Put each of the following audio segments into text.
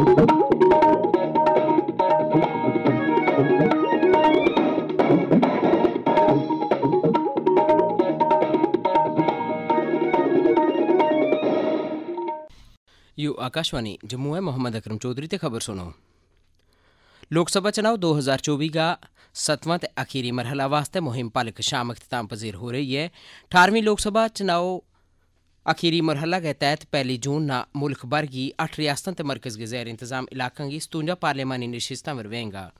you Akashvani Jammu है मोहम्मद अकरम चौधरी ते खबर सुनो लोकसभा चुनाव 2024 का सत्तवां ते आखिरी मरहला वास्ते मुहिम पालक शाम अख्ताम पजीर हो रही है अठारहवीं लोकसभा चुनाव आखिरी मरहला के तहत पहली जून ना मुल्क भर की अठ रियासतों के मरकज के जैर इंतजाम इलाकों की सतुंजा पार्लियामानी पर वरवेंगा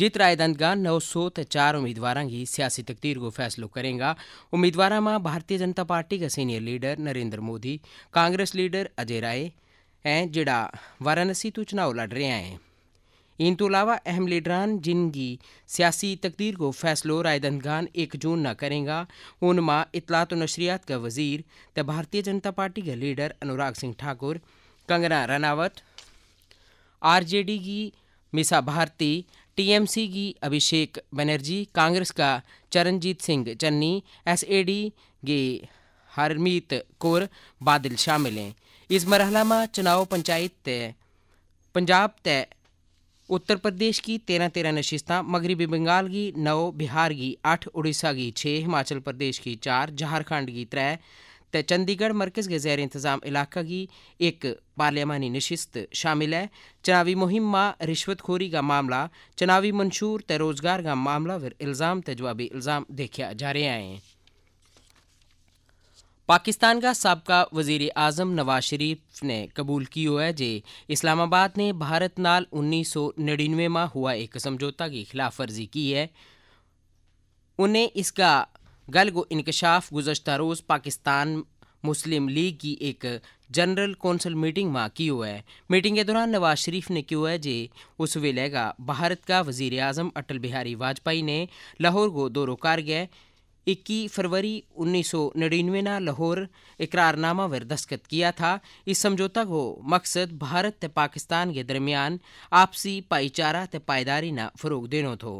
जीत रायदनगा नौ सौ ते चार उम्मीदवार की सियासी तकदीर को फैसलो करेगा उम्मीदवार में भारतीय जनता पार्टी के senior leader Narendra Modi Congress leader Ajay Rai हैं जड़ा वाराणसी तो चुनाव लड़ रहा है इन तो अलावा अहम लीडरान जिनकी सियासी तकदीर को फैसलो रायदनगान एक जून न उन माँ इतलात तो नशरियात का वजीर त भारतीय जनता पार्टी के लीडर अनुराग सिंह ठाकुर कंगना रनावत आरजेडी की मिसा भारती टीएमसी की अभिषेक बनर्जी कांग्रेस का चरणजीत सिंह चन्नी एसएडी के हरमीत कौर बादल शामिल हैं इस मरहला में चुनाव पंचायत पंजाब तय उत्तर प्रदेश की तेरह तेरह नशिस्तां मगरबी बंगाल की नौ बिहार की अठ उड़ीसा की छः हिमाचल प्रदेश की चार झारखंड की त्रै तो चंडीगढ़ मरकज़ के जैर इंतज़ाम इलाका की एक पार्लियामानी नशस्त शामिल है चुनावी मुहिम में रिश्वतखोरी का मामला चुनावी मंशूर तो रोज़गार का मामला फिर इल्ज़ाम तो जवाबी इल्ज़ाम देखा जा रहा है पाकिस्तान का सबका वजीर आजम नवाज शरीफ ने कबूल किया है जे इस्लामाबाद ने भारत नाल उन्नीस सौ नड़िनवे में हुआ एक समझौता की खिलाफ वर्जी की है उन्हें इसका गल को इंकशाफ गुजशत रोज़ पाकिस्तान मुस्लिम लीग की एक जनरल कौंसल मीटिंग में की है मीटिंग के दौरान नवाज शरीफ ने क्यों है जे उस वेले का भारत का वजीर अजम अटल बिहारी वाजपेयी ने लाहौर को दौरों कर गए 21 फरवरी 1999 ना लाहौर इकरारनामा पर दस्तखत किया था इस समझौता को मकसद भारत ते पाकिस्तान के दरमियान आपसी भाईचारा ते पायदारी ना फरोग देनो थो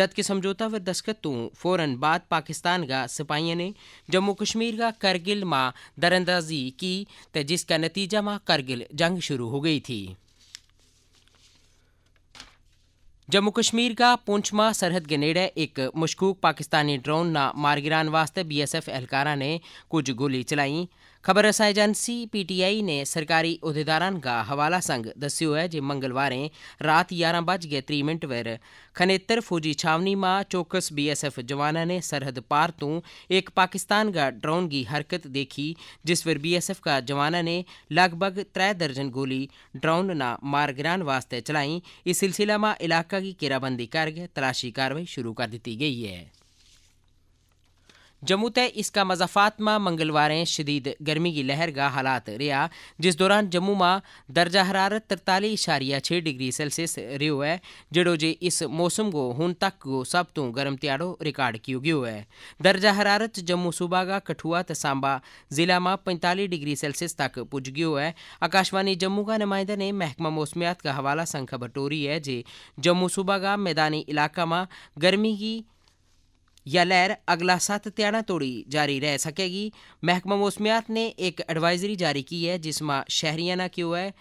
जबकि समझौता पर दस्तखत तो फौरन बाद पाकिस्तान का सिपाहियों ने जम्मू कश्मीर का करगिल माँ दरअंदाजी की ते जिसका नतीजा माँ करगिल जंग शुरू हो गई थी जम्मू कश्मीर का पुंछमा सरहद के नेड़े एक मशकूक पाकिस्तानी ड्रोन ना मार गिरान वास्ते बीएसएफ एहलकारा ने कुछ गोली चलाई खबर रसा एजेंसी पीटीआई ने सरकारी अहदेदारा का हवाला संग दस्यो है जे मंगलवारें रात ग्यारह बज गए त्री मिनट पर खनेत्र फ़ौजी ખનેતર ફોજી છાવણીમાં ચોક્કસ जवान ने सरहद पार तो एक पाकिस्तान का ड्रोन की हरकत देखी जिस पर बीएसएफ का जवाना ने लगभग त्रै दर्जन गोली ड्रोन न मार गिरान वास्ते चलाई इस सिलसिला में इलाका की घेराबंदी करके तलाशी कार्रवाई शुरू कर दी गई है जम्मू तय इसका मजाफातमा मंगलवारें शदीद गर्मी की लहर का हालात रहा जिस दौरान जम्मू में दर्जा हरारत तरताली इशारिया छः डिग्री सेल्सियस रो है जड़ो जे इस मौसम को हूं तक को सब तो गर्म त्याड़ो रिकॉर्ड किया गयो है दर्जा हरारत जम्मू सूबा का कठुआ तो जिला में पैंतालीस डिग्री सेल्सियस तक पुज गयो है आकाशवाणी जम्मू का नुमाइंदा ने महकमा मौसमियात का हवाला संग बटोरी है जे जम्मू सूबा का मैदानी इलाका मां गर्मी की यह लहर अगला सत्त त्याड़ा तोड़ी जारी रह सकेगी महकमा मौसमियात ने एक एडवाइजरी जारी की है जिसमें शहरिया ना क्यों है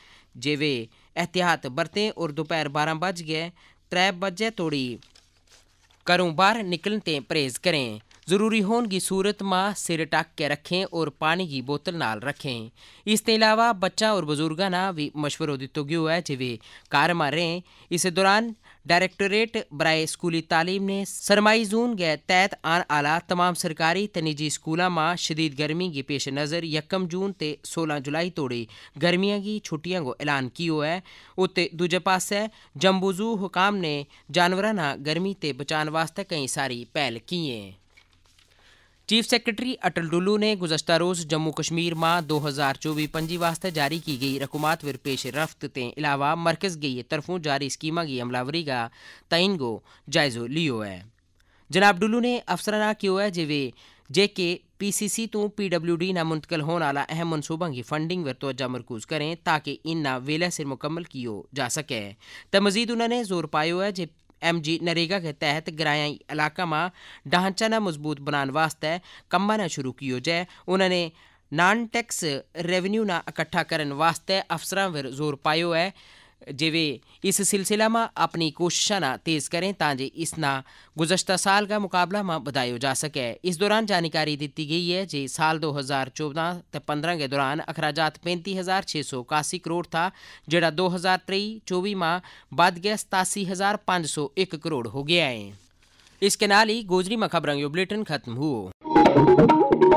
जे वे एहतियात बरतें और दोपहर बारह बज गए त्रै बजे तोड़ी घरों बाहर निकलने परहेज करें ਜ਼ਰੂਰੀ ਹੋਣਗੀ ਸੂਰਤ ਮਾਂ ਸਿਰ ਟੱਕ ਕੇ ਰੱਖੇ ਔਰ ਪਾਣੀ ਦੀ ਬੋਤਲ ਨਾਲ ਰੱਖੇ ਇਸ ਤੋਂ ਇਲਾਵਾ ਬੱਚਾ ਔਰ ਬਜ਼ੁਰਗਾਂ ਨਾਲ ਵੀ مشورہ ਦਿੱਤੋ ਗਿਓ ਹੈ ਜਿਵੇਂ ਕਾਰ ਮਾਰੇ ਇਸ ਦੌਰਾਨ डायरेक्टोरेट बराए स्कूली तालीम ने सरमाई जून के तहत आन आला तमाम सरकारी ते निजी स्कूलों में शदीद गर्मी की पेश नज़र यकम जून ते सोलह जुलाई तोड़ी गर्मियों की छुट्टियों को ऐलान किया है उत्ते दूजे पास जम्बूजू हुकाम ने जानवर ना गर्मी ते बचाने वास्ते कई सारी पहल की है चीफ सेक्रेटरी अटल डुल्लू ने गुजशत रोज़ जम्मू कश्मीर माह दो हज़ार चौबी पंजी वास्ते जारी की गई रकूमात वर पेश रफ्त ते इलावा मरकज़ गई तरफों जारी स्कीम की अमलावरी का तयन गो जायजो लियो है जनाब डुल्लू ने अफसर ना क्यों है जे वे जे के पी सी सी तू पी डब्ल्यू डी ना मुंतकिल होने वाला अहम मनसूबों की फंडिंग पर तोजा मरकूज करें ताकि इन ना वेला सिर मुकम्मल किया जा सके तो मजीद उन्होंने जोर पायो है जे एमजी नरेगा के तहत ग्रायाई इलाका में ढांचा ना मजबूत बनाने वास्ते कम्मा ना शुरू किया जाए उन्होंने नॉन टैक्स रेवेन्यू ना इकट्ठा करने वास्ते ਅਫਸਰਾਂ ਵਿਰ जोर पायो है जिवे इस सिलसिला में अपनी कोशिशा तेज करें ताकि इस गुजशत साल का मुकाबला में बधायो जा सके इस दौरान जानकारी दी गई है जे साल दो हज़ार चौदह तो पंद्रह के दौरान अखराजात पैंती हज़ार छः सौ इक्यासी करोड़ था जड़ा दो हज़ार तेई चौबी में बद गया सतासी हज़ार पांच सौ एक करोड़ हो गया है इसके नाल ही गोजरी में खबरों बुलेटिन खत्म हुआ